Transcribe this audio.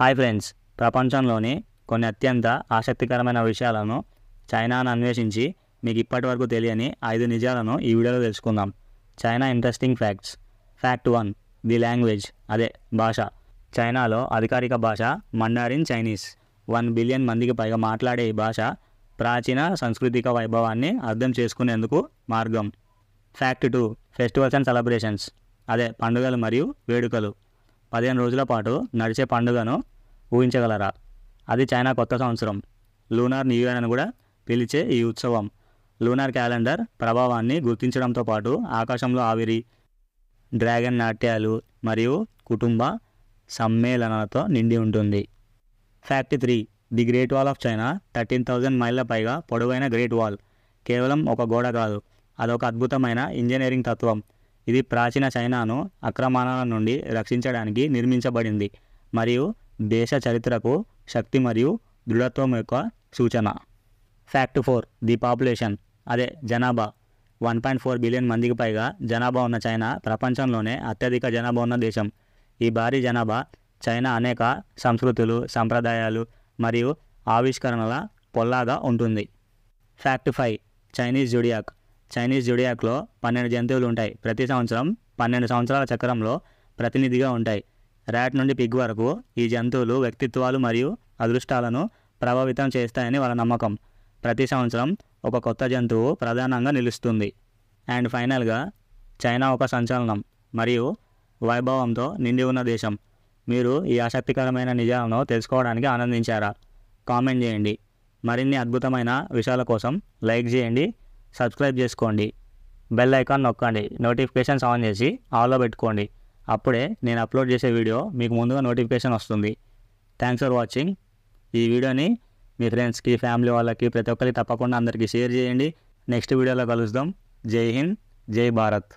hi friends ప్రపంచంలోని కొన్ని అత్యంత ఆసక్తికరమైన విషయాలను చైనాను అన్వేషించి మీకు ఇప్పటి వరకు తెలియని ఐదు నిజాలను ఈ వీడియోలో తెలుసుకుందాం China interesting facts fact one the language అదే భాష చైనాలో అధికారిక భాష మండారిన్ చైనీస్ వన్ బిలియన్ మందికి పైగా మాట్లాడే ఈ భాష ప్రాచీన సాంస్కృతిక వైభవాన్ని అర్థం చేసుకునేందుకు మార్గం fact two festivals and celebrations అదే పండుగలు మరియు వేడుకలు పదిహేను రోజుల పాటు నడిచే పండుగను ఊహించగలరా అది చైనా కొత్త సంవత్సరం లూనార్ న్యూ ఇయర్ అని కూడా పిలిచే ఈ ఉత్సవం లూనార్ క్యాలెండర్ ప్రభావాన్ని గుర్తించడంతో పాటు ఆకాశంలో ఆవిరి డ్రాగన్ నాట్యాలు మరియు కుటుంబ సమ్మేళనాలతో నిండి ఉంటుంది fact three the great wall of China thirteen thousand మైళ్ళ పైగా పొడవైన గ్రేట్ వాల్ కేవలం ఒక గోడ కాదు అదొక అద్భుతమైన ఇంజనీరింగ్ తత్వం ఇది ప్రాచీన చైనాను అక్రమాల నుండి రక్షించడానికి నిర్మించబడింది మరియు దేశ చరిత్రకు శక్తి మరియు దృఢత్వం యొక్క సూచన ఫ్యాక్ట్ ఫోర్ ది పాపులేషన్ అదే జనాభా వన్ పాయింట్ ఫోర్ బిలియన్ మందికి పైగా జనాభా ఉన్న చైనా ప్రపంచంలోనే అత్యధిక జనాభా ఉన్న దేశం ఈ భారీ జనాభా చైనా అనేక సంస్కృతులు సంప్రదాయాలు మరియు ఆవిష్కరణల పొల్లాగా ఉంటుంది fact five Chinese zodiac Chinese జుడియాక్లో పన్నెండు జంతువులు ఉంటాయి ప్రతి సంవత్సరం పన్నెండు సంవత్సరాల చక్రంలో ప్రతినిధిగా ఉంటాయి ర్యాట్ నుండి పిగ్ వరకు ఈ జంతువులు వ్యక్తిత్వాలు మరియు అదృష్టాలను ప్రభావితం చేస్తాయని వాళ్ళ నమ్మకం ప్రతి సంవత్సరం ఒక కొత్త జంతువు ప్రధానంగా నిలుస్తుంది అండ్ ఫైనల్గా చైనా ఒక సంచలనం మరియు వైభవంతో నిండి ఉన్న దేశం మీరు ఈ ఆసక్తికరమైన నిజాలను తెలుసుకోవడానికి ఆనందించారా కామెంట్ చేయండి మరిన్ని అద్భుతమైన విషయాల కోసం లైక్ చేయండి సబ్స్క్రైబ్ చేసుకోండి బెల్ ఐకాన్ నొక్కండి నోటిఫికేషన్స్ ఆన్ చేసి ఆల్లో పెట్టుకోండి అప్పుడే నేను అప్లోడ్ చేసే వీడియో మీకు ముందుగా నోటిఫికేషన్ వస్తుంది థ్యాంక్స్ ఫర్ వాచింగ్ ఈ వీడియోని మీ ఫ్రెండ్స్కి ఫ్యామిలీ వాళ్ళకి ప్రతి ఒక్కరికి తప్పకుండా అందరికీ షేర్ చేయండి నెక్స్ట్ వీడియోలో కలుద్దాం జై హింద్ జై భారత్